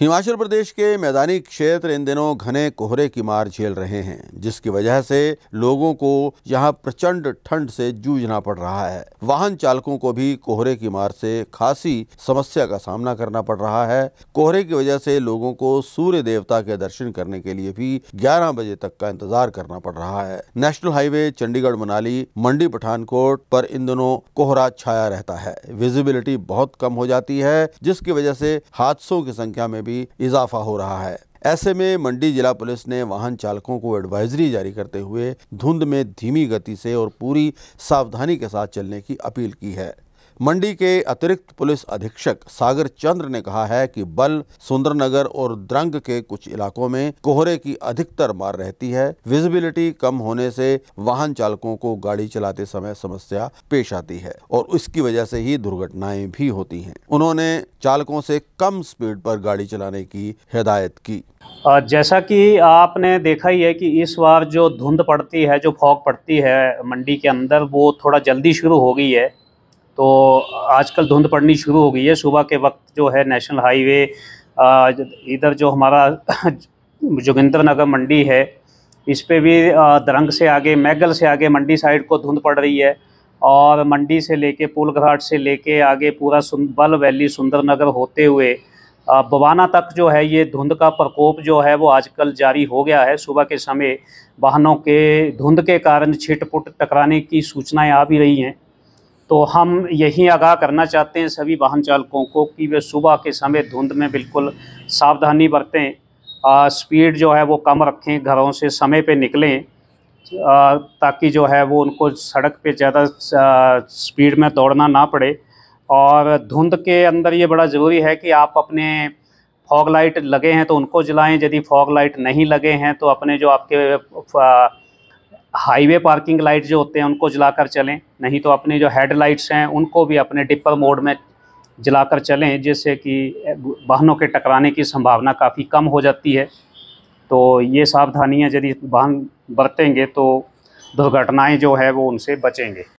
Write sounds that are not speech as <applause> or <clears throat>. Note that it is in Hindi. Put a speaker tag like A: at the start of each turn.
A: हिमाचल प्रदेश के मैदानी क्षेत्र इन दिनों घने कोहरे की मार झेल रहे हैं जिसकी वजह से लोगों को यहाँ प्रचंड ठंड से जूझना पड़ रहा है वाहन चालकों को भी कोहरे की मार से खासी समस्या का सामना करना पड़ रहा है कोहरे की वजह से लोगों को सूर्य देवता के दर्शन करने के लिए भी 11 बजे तक का इंतजार करना पड़ रहा है नेशनल हाईवे चंडीगढ़ मनाली मंडी पठानकोट पर इन दिनों कोहरा छाया रहता है विजिबिलिटी बहुत कम हो जाती है जिसकी वजह से हादसों की संख्या में में भी इजाफा हो रहा है ऐसे में मंडी जिला पुलिस ने वाहन चालकों को एडवाइजरी जारी करते हुए धुंध में धीमी गति से और पूरी सावधानी के साथ चलने की अपील की है मंडी के अतिरिक्त पुलिस अधीक्षक सागर चंद्र ने कहा है कि बल सुंदरनगर और द्रंग के कुछ इलाकों में कोहरे की अधिकतर मार रहती है विजिबिलिटी कम होने से वाहन चालकों को गाड़ी चलाते समय समस्या पेश आती है और उसकी वजह से ही दुर्घटनाएं भी होती हैं उन्होंने चालकों से कम स्पीड पर गाड़ी
B: चलाने की हिदायत की जैसा कि आपने देखा ही है कि इस बार जो धुंध पड़ती है जो फॉग पड़ती है मंडी के अंदर वो थोड़ा जल्दी शुरू हो गई है तो आजकल धुंध पड़नी शुरू हो गई है सुबह के वक्त जो है नेशनल हाईवे इधर जो हमारा <clears throat> जोगिंद्र नगर मंडी है इस पर भी दरंग से आगे मैगल से आगे मंडी साइड को धुंध पड़ रही है और मंडी से लेके पुल घाट से लेके आगे पूरा बल वैली सुंदर नगर होते हुए बवाना तक जो है ये धुंध का प्रकोप जो है वो आजकल जारी हो गया है सुबह के समय वाहनों के धुंध के कारण छिटपुट टकराने की सूचनाएं आ भी रही हैं तो हम यही आगाह करना चाहते हैं सभी वाहन चालकों को कि वे सुबह के समय धुंध में बिल्कुल सावधानी बरतें आ, स्पीड जो है वो कम रखें घरों से समय पे निकलें आ, ताकि जो है वो उनको सड़क पे ज़्यादा स्पीड में दौड़ना ना पड़े और धुंध के अंदर ये बड़ा ज़रूरी है कि आप अपने फॉग लाइट लगे हैं तो उनको जलाएं यदि फॉग लाइट नहीं लगे हैं तो अपने जो आपके हाईवे पार्किंग लाइट जो होते हैं उनको जलाकर चलें नहीं तो अपने जो हेड लाइट्स हैं उनको भी अपने डिपर मोड में जलाकर चलें जिससे कि वाहनों के टकराने की संभावना काफ़ी कम हो जाती है तो ये सावधानियाँ यदि वाहन बरतेंगे तो दुर्घटनाएं जो है वो उनसे बचेंगे